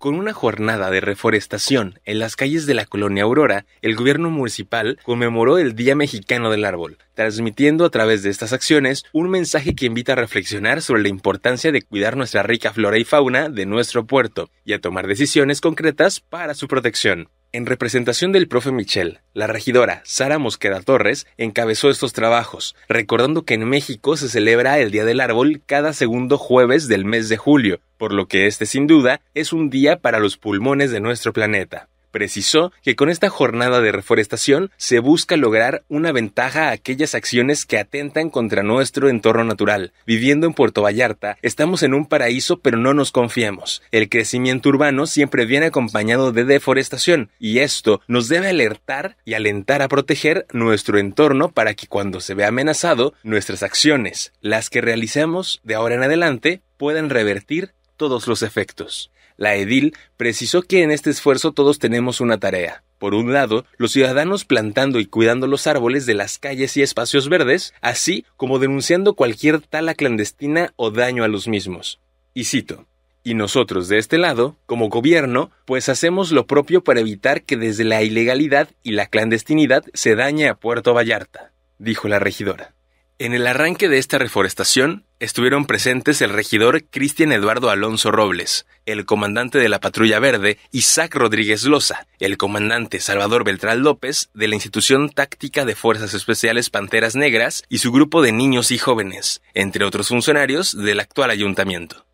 Con una jornada de reforestación en las calles de la colonia Aurora, el gobierno municipal conmemoró el Día Mexicano del Árbol, transmitiendo a través de estas acciones un mensaje que invita a reflexionar sobre la importancia de cuidar nuestra rica flora y fauna de nuestro puerto y a tomar decisiones concretas para su protección. En representación del profe Michel, la regidora Sara Mosqueda Torres encabezó estos trabajos, recordando que en México se celebra el Día del Árbol cada segundo jueves del mes de julio, por lo que este sin duda es un día para los pulmones de nuestro planeta. Precisó que con esta jornada de reforestación se busca lograr una ventaja a aquellas acciones que atentan contra nuestro entorno natural. Viviendo en Puerto Vallarta, estamos en un paraíso pero no nos confiamos. El crecimiento urbano siempre viene acompañado de deforestación y esto nos debe alertar y alentar a proteger nuestro entorno para que cuando se vea amenazado, nuestras acciones, las que realicemos de ahora en adelante, puedan revertir todos los efectos. La edil precisó que en este esfuerzo todos tenemos una tarea. Por un lado, los ciudadanos plantando y cuidando los árboles de las calles y espacios verdes, así como denunciando cualquier tala clandestina o daño a los mismos. Y cito, y nosotros de este lado, como gobierno, pues hacemos lo propio para evitar que desde la ilegalidad y la clandestinidad se dañe a Puerto Vallarta, dijo la regidora. En el arranque de esta reforestación estuvieron presentes el regidor Cristian Eduardo Alonso Robles, el comandante de la Patrulla Verde Isaac Rodríguez Loza, el comandante Salvador Beltrán López de la Institución Táctica de Fuerzas Especiales Panteras Negras y su grupo de niños y jóvenes, entre otros funcionarios del actual ayuntamiento.